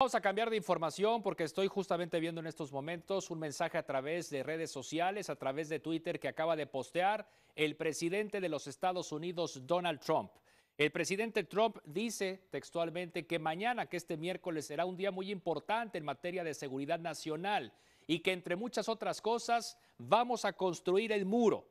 Vamos a cambiar de información porque estoy justamente viendo en estos momentos un mensaje a través de redes sociales, a través de Twitter que acaba de postear el presidente de los Estados Unidos, Donald Trump. El presidente Trump dice textualmente que mañana, que este miércoles, será un día muy importante en materia de seguridad nacional y que entre muchas otras cosas vamos a construir el muro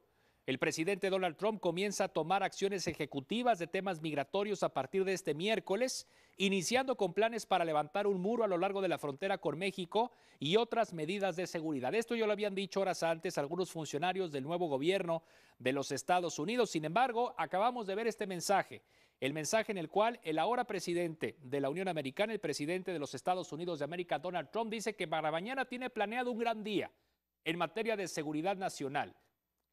el presidente Donald Trump comienza a tomar acciones ejecutivas de temas migratorios a partir de este miércoles, iniciando con planes para levantar un muro a lo largo de la frontera con México y otras medidas de seguridad. Esto ya lo habían dicho horas antes algunos funcionarios del nuevo gobierno de los Estados Unidos. Sin embargo, acabamos de ver este mensaje, el mensaje en el cual el ahora presidente de la Unión Americana, el presidente de los Estados Unidos de América, Donald Trump, dice que para mañana tiene planeado un gran día en materia de seguridad nacional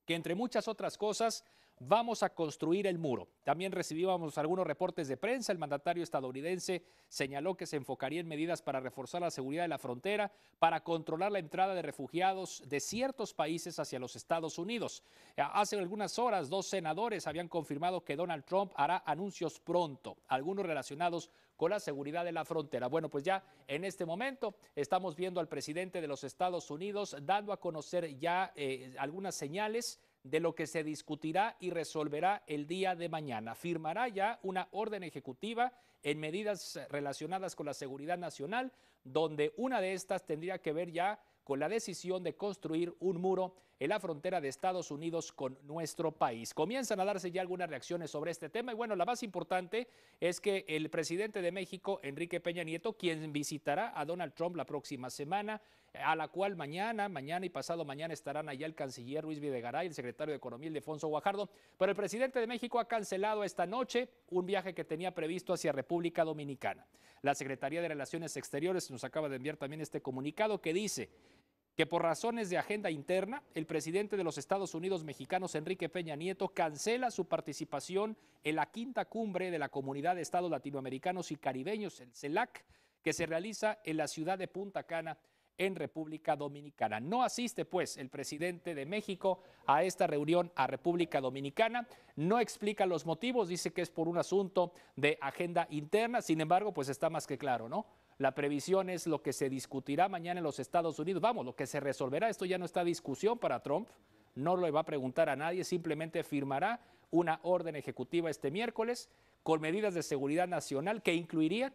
que entre muchas otras cosas vamos a construir el muro. También recibíamos algunos reportes de prensa. El mandatario estadounidense señaló que se enfocaría en medidas para reforzar la seguridad de la frontera, para controlar la entrada de refugiados de ciertos países hacia los Estados Unidos. Ah, hace algunas horas, dos senadores habían confirmado que Donald Trump hará anuncios pronto, algunos relacionados con con la seguridad de la frontera. Bueno, pues ya en este momento estamos viendo al presidente de los Estados Unidos dando a conocer ya eh, algunas señales de lo que se discutirá y resolverá el día de mañana. Firmará ya una orden ejecutiva en medidas relacionadas con la seguridad nacional, donde una de estas tendría que ver ya con la decisión de construir un muro en la frontera de Estados Unidos con nuestro país. Comienzan a darse ya algunas reacciones sobre este tema y bueno, la más importante es que el presidente de México, Enrique Peña Nieto, quien visitará a Donald Trump la próxima semana, a la cual mañana, mañana y pasado mañana estarán allá el canciller Luis Videgaray, el secretario de Economía Ildefonso Guajardo, pero el presidente de México ha cancelado esta noche un viaje que tenía previsto hacia República Dominicana. La Secretaría de Relaciones Exteriores nos acaba de enviar también este comunicado que dice que por razones de agenda interna, el presidente de los Estados Unidos mexicanos, Enrique Peña Nieto, cancela su participación en la quinta cumbre de la Comunidad de Estados Latinoamericanos y Caribeños, el CELAC, que se realiza en la ciudad de Punta Cana, en República Dominicana. No asiste, pues, el presidente de México a esta reunión a República Dominicana. No explica los motivos, dice que es por un asunto de agenda interna. Sin embargo, pues está más que claro, ¿no? La previsión es lo que se discutirá mañana en los Estados Unidos. Vamos, lo que se resolverá, esto ya no está discusión para Trump, no le va a preguntar a nadie, simplemente firmará una orden ejecutiva este miércoles con medidas de seguridad nacional que incluirían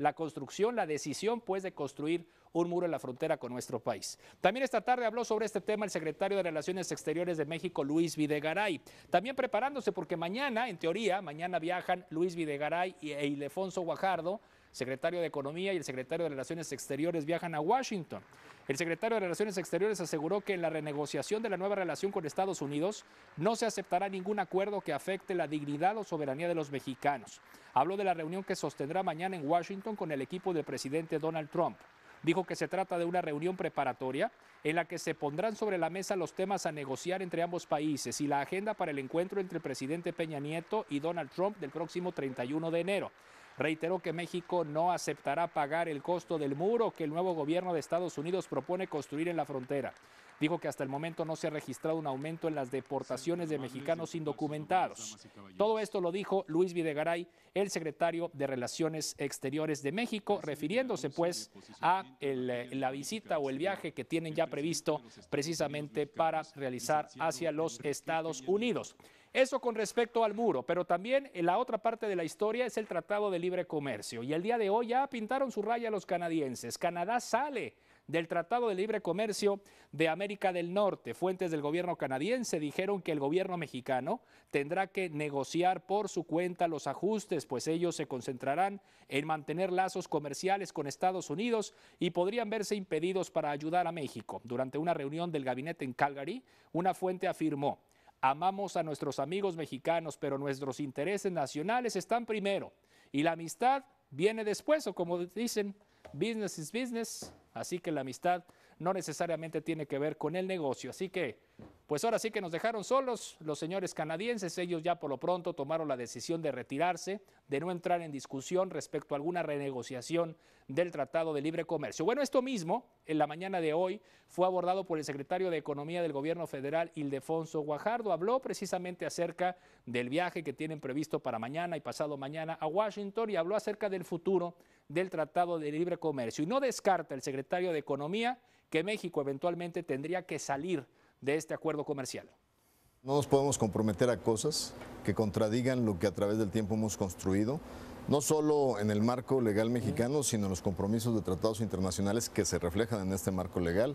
la construcción, la decisión pues de construir un muro en la frontera con nuestro país. También esta tarde habló sobre este tema el secretario de Relaciones Exteriores de México, Luis Videgaray. También preparándose porque mañana, en teoría, mañana viajan Luis Videgaray e Ilefonso Guajardo, secretario de Economía y el secretario de Relaciones Exteriores viajan a Washington. El secretario de Relaciones Exteriores aseguró que en la renegociación de la nueva relación con Estados Unidos no se aceptará ningún acuerdo que afecte la dignidad o soberanía de los mexicanos. Habló de la reunión que sostendrá mañana en Washington con el equipo del presidente Donald Trump. Dijo que se trata de una reunión preparatoria en la que se pondrán sobre la mesa los temas a negociar entre ambos países y la agenda para el encuentro entre el presidente Peña Nieto y Donald Trump del próximo 31 de enero reiteró que México no aceptará pagar el costo del muro que el nuevo gobierno de Estados Unidos propone construir en la frontera. Dijo que hasta el momento no se ha registrado un aumento en las deportaciones de mexicanos indocumentados. Todo esto lo dijo Luis Videgaray, el secretario de Relaciones Exteriores de México, refiriéndose pues a la visita o el viaje que tienen ya previsto precisamente para realizar hacia los Estados Unidos. Eso con respecto al muro, pero también la otra parte de la historia es el Tratado de Libre Comercio. Y el día de hoy ya pintaron su raya los canadienses. Canadá sale del Tratado de Libre Comercio de América del Norte. Fuentes del gobierno canadiense dijeron que el gobierno mexicano tendrá que negociar por su cuenta los ajustes, pues ellos se concentrarán en mantener lazos comerciales con Estados Unidos y podrían verse impedidos para ayudar a México. Durante una reunión del gabinete en Calgary, una fuente afirmó Amamos a nuestros amigos mexicanos, pero nuestros intereses nacionales están primero y la amistad viene después, o como dicen, business is business, así que la amistad no necesariamente tiene que ver con el negocio. Así que pues ahora sí que nos dejaron solos los señores canadienses. Ellos ya por lo pronto tomaron la decisión de retirarse, de no entrar en discusión respecto a alguna renegociación del Tratado de Libre Comercio. Bueno, esto mismo, en la mañana de hoy, fue abordado por el secretario de Economía del Gobierno Federal, Ildefonso Guajardo. Habló precisamente acerca del viaje que tienen previsto para mañana y pasado mañana a Washington y habló acerca del futuro del Tratado de Libre Comercio. Y no descarta el secretario de Economía que México eventualmente tendría que salir de este acuerdo comercial. No nos podemos comprometer a cosas que contradigan lo que a través del tiempo hemos construido, no solo en el marco legal mexicano, sino en los compromisos de tratados internacionales que se reflejan en este marco legal,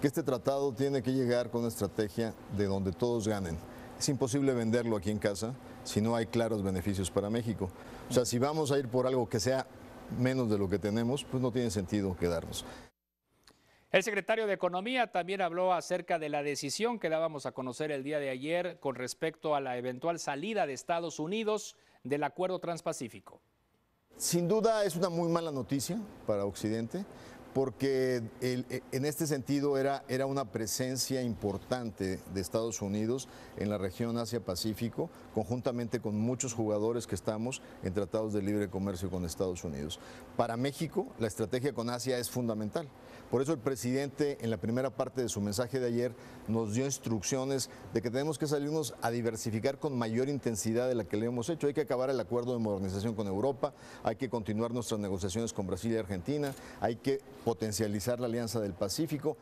que este tratado tiene que llegar con una estrategia de donde todos ganen. Es imposible venderlo aquí en casa si no hay claros beneficios para México. O sea, si vamos a ir por algo que sea menos de lo que tenemos, pues no tiene sentido quedarnos. El secretario de Economía también habló acerca de la decisión que dábamos a conocer el día de ayer con respecto a la eventual salida de Estados Unidos del Acuerdo Transpacífico. Sin duda es una muy mala noticia para Occidente, porque eh, en este sentido era, era una presencia importante de Estados Unidos en la región Asia-Pacífico, conjuntamente con muchos jugadores que estamos en tratados de libre comercio con Estados Unidos. Para México, la estrategia con Asia es fundamental. Por eso el presidente, en la primera parte de su mensaje de ayer, nos dio instrucciones de que tenemos que salirnos a diversificar con mayor intensidad de la que le hemos hecho. Hay que acabar el acuerdo de modernización con Europa, hay que continuar nuestras negociaciones con Brasil y Argentina, hay que potencializar la Alianza del Pacífico.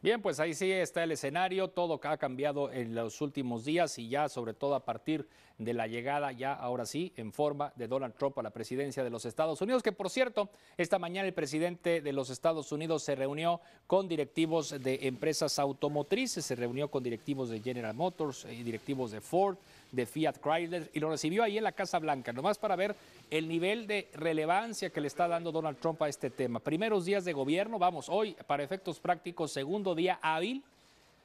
Bien, pues ahí sí está el escenario, todo ha cambiado en los últimos días y ya sobre todo a partir de la llegada ya ahora sí en forma de Donald Trump a la presidencia de los Estados Unidos, que por cierto, esta mañana el presidente de los Estados Unidos se reunió con directivos de empresas automotrices, se reunió con directivos de General Motors y eh, directivos de Ford, de Fiat Chrysler y lo recibió ahí en la Casa Blanca, nomás para ver el nivel de relevancia que le está dando Donald Trump a este tema. Primeros días de gobierno, vamos, hoy para efectos prácticos, segundo día hábil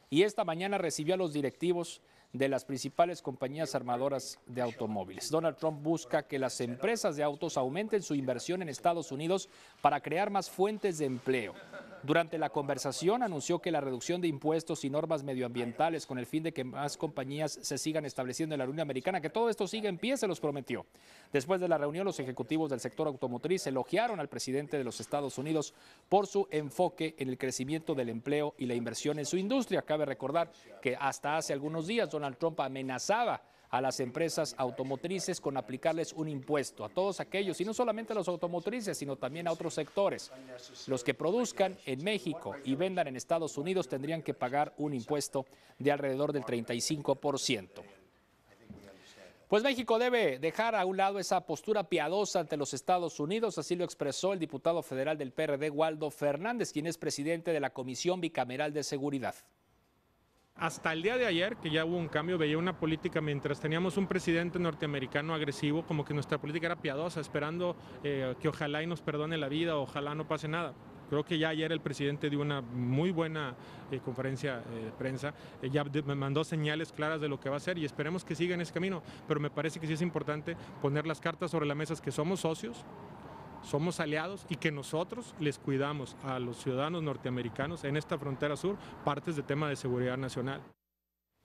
y esta mañana recibió a los directivos de las principales compañías armadoras de automóviles. Donald Trump busca que las empresas de autos aumenten su inversión en Estados Unidos para crear más fuentes de empleo. Durante la conversación anunció que la reducción de impuestos y normas medioambientales con el fin de que más compañías se sigan estableciendo en la Unión Americana, que todo esto siga en pie, se los prometió. Después de la reunión, los ejecutivos del sector automotriz elogiaron al presidente de los Estados Unidos por su enfoque en el crecimiento del empleo y la inversión en su industria. Cabe recordar que hasta hace algunos días Donald Donald Trump amenazaba a las empresas automotrices con aplicarles un impuesto a todos aquellos, y no solamente a los automotrices, sino también a otros sectores. Los que produzcan en México y vendan en Estados Unidos tendrían que pagar un impuesto de alrededor del 35%. Pues México debe dejar a un lado esa postura piadosa ante los Estados Unidos, así lo expresó el diputado federal del PRD, Waldo Fernández, quien es presidente de la Comisión Bicameral de Seguridad hasta el día de ayer, que ya hubo un cambio, veía una política mientras teníamos un presidente norteamericano agresivo, como que nuestra política era piadosa, esperando eh, que ojalá y nos perdone la vida, ojalá no pase nada. Creo que ya ayer el presidente dio una muy buena eh, conferencia eh, de prensa, ya me mandó señales claras de lo que va a hacer y esperemos que siga en ese camino, pero me parece que sí es importante poner las cartas sobre la mesa, que somos socios, somos aliados y que nosotros les cuidamos a los ciudadanos norteamericanos en esta frontera sur partes de tema de seguridad nacional.